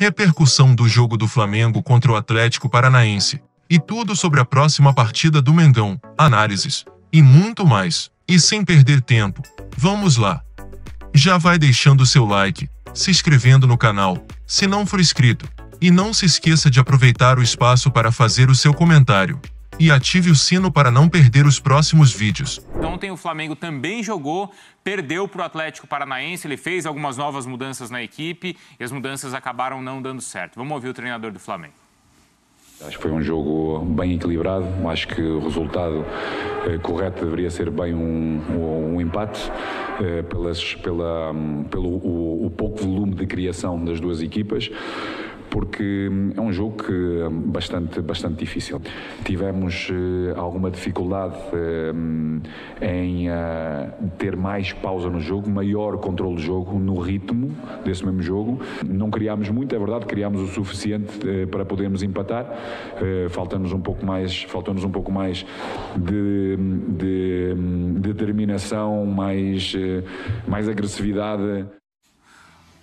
repercussão do jogo do Flamengo contra o Atlético Paranaense e tudo sobre a próxima partida do Mengão, análises e muito mais. E sem perder tempo, vamos lá! Já vai deixando seu like, se inscrevendo no canal, se não for inscrito, e não se esqueça de aproveitar o espaço para fazer o seu comentário e ative o sino para não perder os próximos vídeos. Ontem então, o Flamengo também jogou, perdeu para o Atlético Paranaense, ele fez algumas novas mudanças na equipe e as mudanças acabaram não dando certo. Vamos ouvir o treinador do Flamengo. Acho que foi um jogo bem equilibrado. Acho que o resultado eh, correto deveria ser bem um, um, um empate, eh, pelas, pela, um, pelo o, o pouco volume de criação das duas equipas porque hum, é um jogo que é bastante, bastante difícil. Tivemos eh, alguma dificuldade hum, em ah, ter mais pausa no jogo, maior controle do jogo, no ritmo desse mesmo jogo. Não criámos muito, é verdade, criámos o suficiente eh, para podermos empatar. Eh, Faltamos um pouco mais, faltou-nos um pouco mais de, de, de determinação, mais, mais agressividade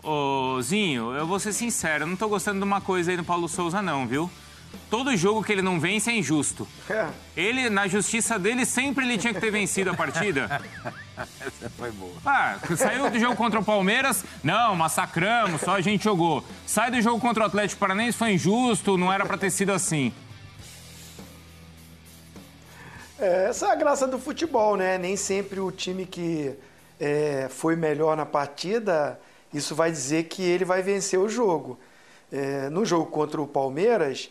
ô, Zinho, eu vou ser sincero, eu não tô gostando de uma coisa aí do Paulo Souza, não, viu? Todo jogo que ele não vence é injusto. É. Ele, na justiça dele, sempre ele tinha que ter vencido a partida. Essa foi boa. Ah, saiu do jogo contra o Palmeiras, não, massacramos, só a gente jogou. Sai do jogo contra o Atlético Paranaense, foi injusto, não era pra ter sido assim. É, essa é a graça do futebol, né? Nem sempre o time que é, foi melhor na partida isso vai dizer que ele vai vencer o jogo. É, no jogo contra o Palmeiras,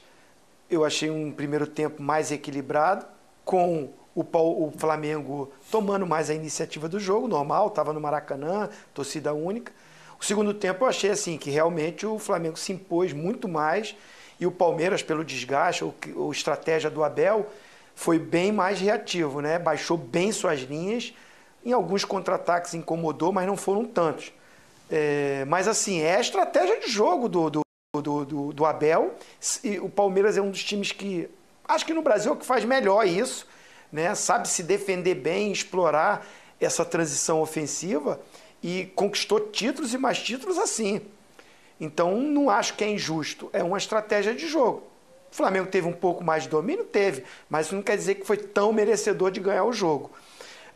eu achei um primeiro tempo mais equilibrado, com o, o Flamengo tomando mais a iniciativa do jogo, normal, estava no Maracanã, torcida única. O segundo tempo eu achei assim que realmente o Flamengo se impôs muito mais e o Palmeiras, pelo desgaste ou, ou estratégia do Abel, foi bem mais reativo, né? baixou bem suas linhas. Em alguns contra-ataques incomodou, mas não foram tantos. É, mas assim, é a estratégia de jogo do, do, do, do, do Abel. E o Palmeiras é um dos times que, acho que no Brasil, é que faz melhor isso. Né? Sabe se defender bem, explorar essa transição ofensiva e conquistou títulos e mais títulos assim. Então, não acho que é injusto. É uma estratégia de jogo. O Flamengo teve um pouco mais de domínio? Teve, mas isso não quer dizer que foi tão merecedor de ganhar o jogo.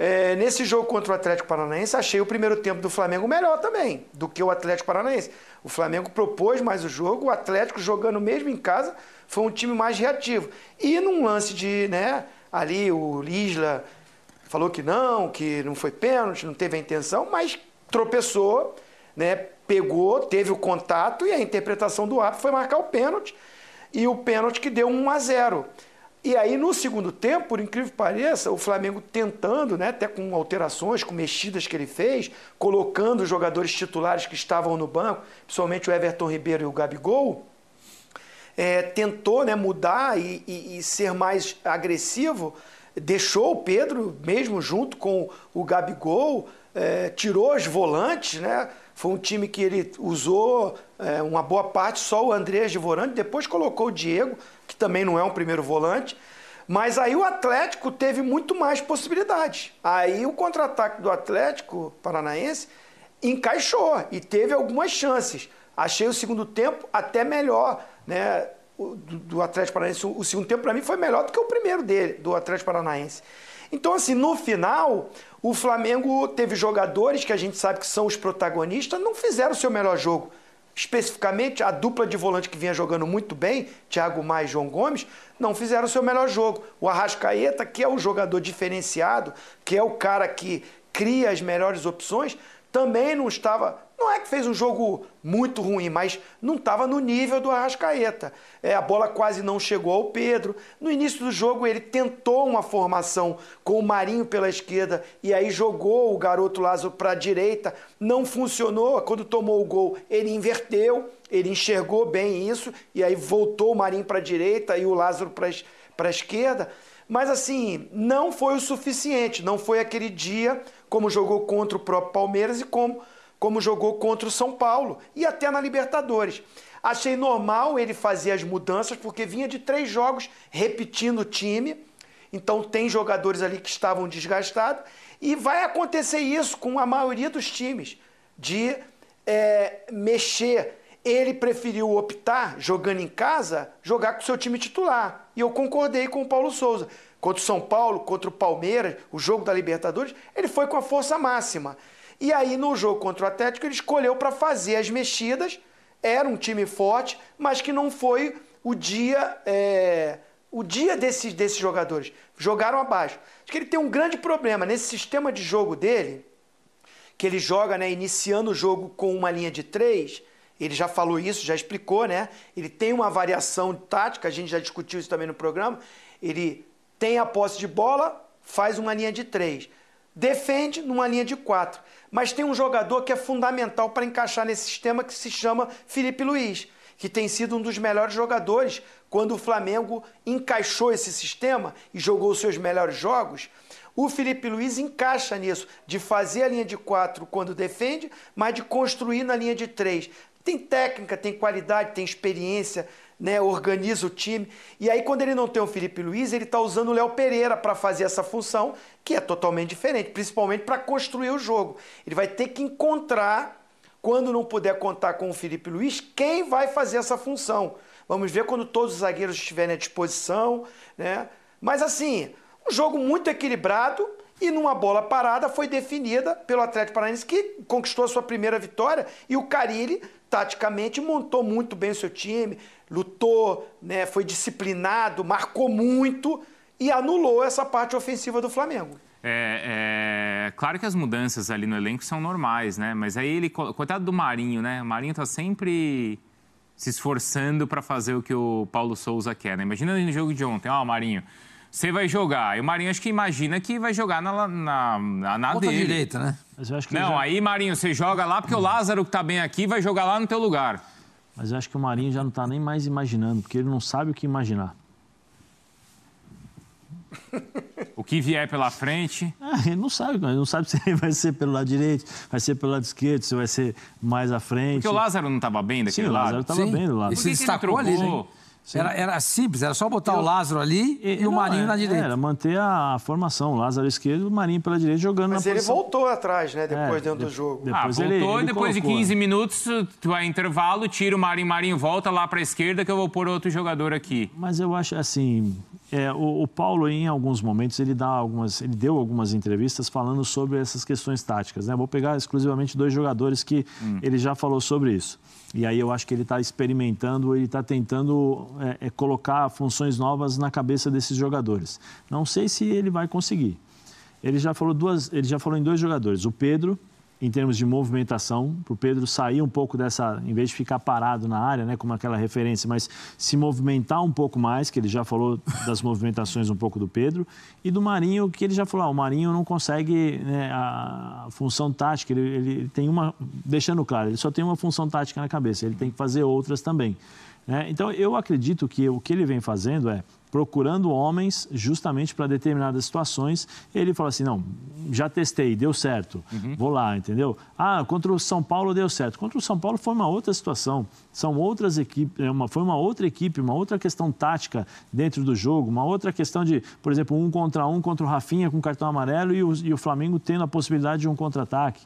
É, nesse jogo contra o Atlético Paranaense, achei o primeiro tempo do Flamengo melhor também do que o Atlético Paranaense. O Flamengo propôs mais o jogo, o Atlético jogando mesmo em casa, foi um time mais reativo. E num lance de, né, ali o Lisla falou que não, que não foi pênalti, não teve a intenção, mas tropeçou, né, pegou, teve o contato e a interpretação do árbitro foi marcar o pênalti. E o pênalti que deu 1 a 0. E aí, no segundo tempo, por incrível que pareça, o Flamengo tentando, né, até com alterações, com mexidas que ele fez, colocando os jogadores titulares que estavam no banco, principalmente o Everton Ribeiro e o Gabigol, é, tentou né, mudar e, e, e ser mais agressivo, deixou o Pedro, mesmo junto com o Gabigol, é, tirou os volantes, né? Foi um time que ele usou é, uma boa parte, só o Andrés de volante, depois colocou o Diego, que também não é um primeiro volante. Mas aí o Atlético teve muito mais possibilidades. Aí o contra-ataque do Atlético Paranaense encaixou e teve algumas chances. Achei o segundo tempo até melhor, né? Do, do Atlético Paranaense, o segundo tempo para mim foi melhor do que o primeiro dele, do Atlético Paranaense. Então, assim, no final, o Flamengo teve jogadores que a gente sabe que são os protagonistas, não fizeram o seu melhor jogo. Especificamente, a dupla de volante que vinha jogando muito bem, Thiago Maia e João Gomes, não fizeram o seu melhor jogo. O Arrascaeta, que é o jogador diferenciado, que é o cara que cria as melhores opções, também não estava não é que fez um jogo muito ruim, mas não estava no nível do Arrascaeta. É, a bola quase não chegou ao Pedro. No início do jogo, ele tentou uma formação com o Marinho pela esquerda e aí jogou o garoto Lázaro para a direita. Não funcionou. Quando tomou o gol, ele inverteu, ele enxergou bem isso e aí voltou o Marinho para a direita e o Lázaro para a esquerda. Mas assim, não foi o suficiente. Não foi aquele dia como jogou contra o próprio Palmeiras e como como jogou contra o São Paulo e até na Libertadores. Achei normal ele fazer as mudanças, porque vinha de três jogos repetindo o time. Então tem jogadores ali que estavam desgastados. E vai acontecer isso com a maioria dos times, de é, mexer. Ele preferiu optar, jogando em casa, jogar com seu time titular. E eu concordei com o Paulo Souza. Contra o São Paulo, contra o Palmeiras, o jogo da Libertadores, ele foi com a força máxima. E aí, no jogo contra o Atlético, ele escolheu para fazer as mexidas. Era um time forte, mas que não foi o dia é, o dia desses, desses jogadores. Jogaram abaixo. Acho que ele tem um grande problema nesse sistema de jogo dele, que ele joga, né, iniciando o jogo com uma linha de três. Ele já falou isso, já explicou, né? Ele tem uma variação tática, a gente já discutiu isso também no programa. Ele tem a posse de bola, faz uma linha de três defende numa linha de quatro. Mas tem um jogador que é fundamental para encaixar nesse sistema que se chama Felipe Luiz, que tem sido um dos melhores jogadores quando o Flamengo encaixou esse sistema e jogou os seus melhores jogos. O Felipe Luiz encaixa nisso, de fazer a linha de quatro quando defende, mas de construir na linha de três. Tem técnica, tem qualidade, tem experiência, né, organiza o time. E aí, quando ele não tem o Felipe Luiz, ele está usando o Léo Pereira para fazer essa função, que é totalmente diferente, principalmente para construir o jogo. Ele vai ter que encontrar, quando não puder contar com o Felipe Luiz, quem vai fazer essa função. Vamos ver quando todos os zagueiros estiverem à disposição. Né? Mas assim, um jogo muito equilibrado e numa bola parada foi definida pelo Atlético Paranaense, que conquistou a sua primeira vitória. E o Carilli, taticamente, montou muito bem o seu time, lutou, né, foi disciplinado, marcou muito e anulou essa parte ofensiva do Flamengo. É, é, claro que as mudanças ali no elenco são normais, né? Mas aí ele, coitado do Marinho, né? O Marinho tá sempre se esforçando para fazer o que o Paulo Souza quer, né? Imagina no jogo de ontem, ó, oh, Marinho, você vai jogar. E o Marinho acho que imagina que vai jogar na, na, na, na Ponta dele. direita, né? Não, já... aí, Marinho, você joga lá porque o Lázaro, que tá bem aqui, vai jogar lá no teu lugar. Mas eu acho que o Marinho já não tá nem mais imaginando, porque ele não sabe o que imaginar. O que vier pela frente. Ah, ele não sabe, ele não sabe se ele vai ser pelo lado direito, vai ser pelo lado esquerdo, se vai ser mais à frente. Porque o Lázaro não estava bem daquele Sim, lado. O Lázaro estava bem do lado. Por que, que ele trocou? ali, né? Era, era, simples, era só botar eu, o Lázaro ali e, e não, o Marinho na é, direita. Era manter a, formação, o Lázaro esquerdo e o Marinho pela direita jogando Mas na ele posição. voltou atrás, né, depois é, dentro de, do jogo. Depois ah, ele, voltou ele, depois colocou, de 15 né? minutos, tu é intervalo, tira o Marinho, Marinho volta lá para a esquerda que eu vou pôr outro jogador aqui. Mas eu acho assim, é, o, o, Paulo, em alguns momentos, ele, dá algumas, ele deu algumas entrevistas falando sobre essas questões táticas. Né? Vou pegar exclusivamente dois jogadores que hum. ele já falou sobre isso. E aí eu acho que ele está experimentando, ele está tentando é, é, colocar funções novas na cabeça desses jogadores. Não sei se ele vai conseguir. Ele já falou duas, ele já falou em dois jogadores, o Pedro em termos de movimentação, para o Pedro sair um pouco dessa, em vez de ficar parado na área, né, como aquela referência, mas se movimentar um pouco mais, que ele já falou das movimentações um pouco do Pedro, e do Marinho, que ele já falou, ah, o Marinho não consegue né, a função tática, ele, ele tem uma, deixando claro, ele só tem uma função tática na cabeça, ele tem que fazer outras também. Né? Então, eu acredito que o que ele vem fazendo é, procurando homens justamente para determinadas situações. Ele fala assim: não, já testei, deu certo, uhum. vou lá, entendeu? Ah, contra o São Paulo deu certo. Contra o São Paulo foi uma outra situação, são outras equipes, é uma, foi uma outra equipe, uma outra questão tática dentro do jogo, uma outra questão de, por exemplo, um contra um contra o Rafinha com cartão amarelo e o, e o Flamengo tendo a possibilidade de um contra-ataque.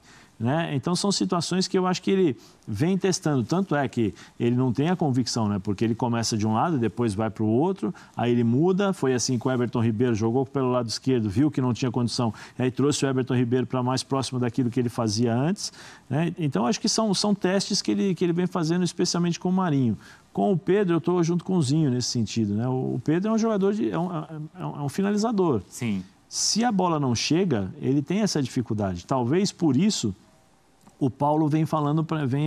Né? Então, são situações que eu acho que ele vem testando. Tanto é que ele não tem a convicção, né? porque ele começa de um lado, depois vai para o outro, aí ele muda. Foi assim com o Everton Ribeiro, jogou pelo lado esquerdo, viu que não tinha condição, aí trouxe o Everton Ribeiro para mais próximo daquilo que ele fazia antes. Né? Então, acho que são, são testes que ele, que ele vem fazendo, especialmente com o Marinho. Com o Pedro, eu estou junto com o Zinho nesse sentido. Né? O Pedro é um jogador, de, é um, é, é um, é um finalizador. Sim. Se a bola não chega, ele tem essa dificuldade. Talvez por isso o Paulo vem falando para vem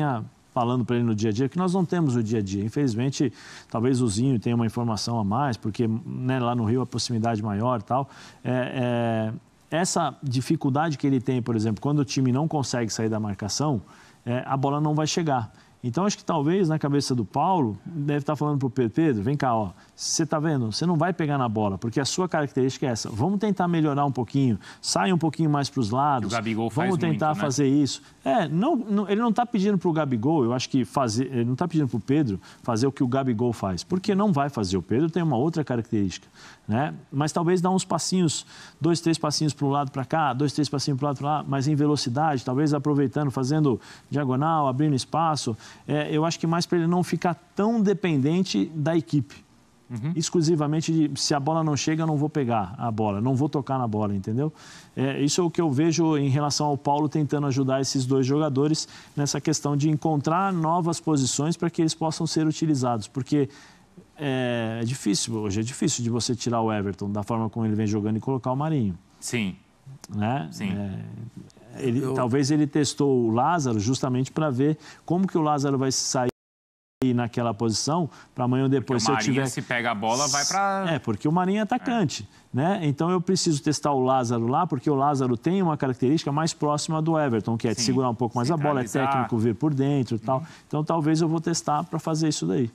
falando para ele no dia a dia que nós não temos o dia a dia. Infelizmente, talvez o Zinho tenha uma informação a mais, porque né, lá no Rio a proximidade maior, tal. É, é, essa dificuldade que ele tem, por exemplo, quando o time não consegue sair da marcação, é, a bola não vai chegar. Então, acho que talvez na cabeça do Paulo, deve estar tá falando para o Pedro, Pedro, vem cá, ó, você está vendo, você não vai pegar na bola, porque a sua característica é essa. Vamos tentar melhorar um pouquinho, sai um pouquinho mais para os lados, O Gabigol vamos tentar muito, né? fazer isso. É, não, não ele não está pedindo para o Gabigol, eu acho que fazer, ele não está pedindo para o Pedro fazer o que o Gabigol faz, porque não vai fazer. O Pedro tem uma outra característica, né? Mas talvez dar uns passinhos, dois, três passinhos para um lado para cá, dois, três passinhos para o lado para lá, mas em velocidade, talvez aproveitando, fazendo diagonal, abrindo espaço é, eu acho que mais para ele não ficar tão dependente da equipe. Uhum. Exclusivamente de se a bola não chega, eu não vou pegar a bola, não vou tocar na bola, entendeu? É, isso é o que eu vejo em relação ao Paulo tentando ajudar esses dois jogadores nessa questão de encontrar novas posições para que eles possam ser utilizados, porque é, é difícil, hoje é difícil de você tirar o Everton da forma como ele vem jogando e colocar o Marinho. Sim. Né? Sim. É, ele, eu... Talvez ele testou o Lázaro justamente para ver como que o Lázaro vai sair naquela posição para amanhã ou depois porque se o Marinha eu tiver se pega a bola vai para é porque o Marinho é atacante é. né então eu preciso testar o Lázaro lá porque o Lázaro tem uma característica mais próxima do Everton que é Sim. de segurar um pouco mais a bola é técnico vir por dentro e tal uhum. então talvez eu vou testar para fazer isso daí